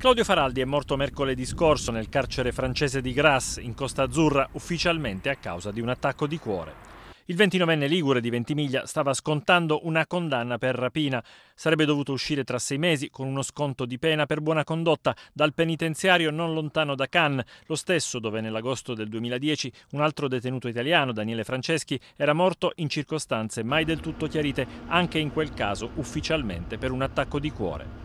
Claudio Faraldi è morto mercoledì scorso nel carcere francese di Grasse, in Costa Azzurra, ufficialmente a causa di un attacco di cuore. Il 29enne Ligure di Ventimiglia stava scontando una condanna per rapina. Sarebbe dovuto uscire tra sei mesi con uno sconto di pena per buona condotta dal penitenziario non lontano da Cannes, lo stesso dove nell'agosto del 2010 un altro detenuto italiano, Daniele Franceschi, era morto in circostanze mai del tutto chiarite, anche in quel caso ufficialmente per un attacco di cuore.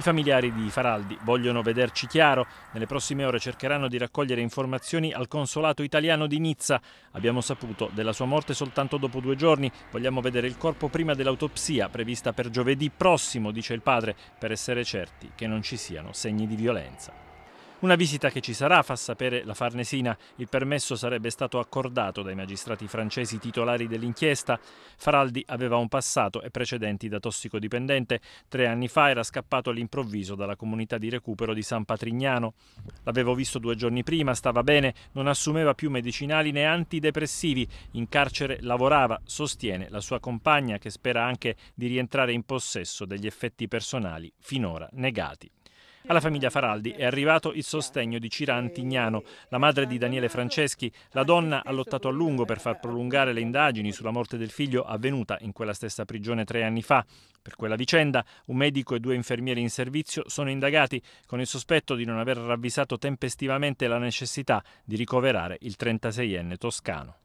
I familiari di Faraldi vogliono vederci chiaro. Nelle prossime ore cercheranno di raccogliere informazioni al consolato italiano di Nizza. Abbiamo saputo della sua morte soltanto dopo due giorni. Vogliamo vedere il corpo prima dell'autopsia prevista per giovedì prossimo, dice il padre, per essere certi che non ci siano segni di violenza. Una visita che ci sarà, fa sapere la Farnesina. Il permesso sarebbe stato accordato dai magistrati francesi titolari dell'inchiesta. Faraldi aveva un passato e precedenti da tossicodipendente. Tre anni fa era scappato all'improvviso dalla comunità di recupero di San Patrignano. L'avevo visto due giorni prima, stava bene, non assumeva più medicinali né antidepressivi. In carcere lavorava, sostiene la sua compagna che spera anche di rientrare in possesso degli effetti personali finora negati. Alla famiglia Faraldi è arrivato il sostegno di Cira Antignano, la madre di Daniele Franceschi. La donna ha lottato a lungo per far prolungare le indagini sulla morte del figlio avvenuta in quella stessa prigione tre anni fa. Per quella vicenda, un medico e due infermieri in servizio sono indagati con il sospetto di non aver ravvisato tempestivamente la necessità di ricoverare il 36enne toscano.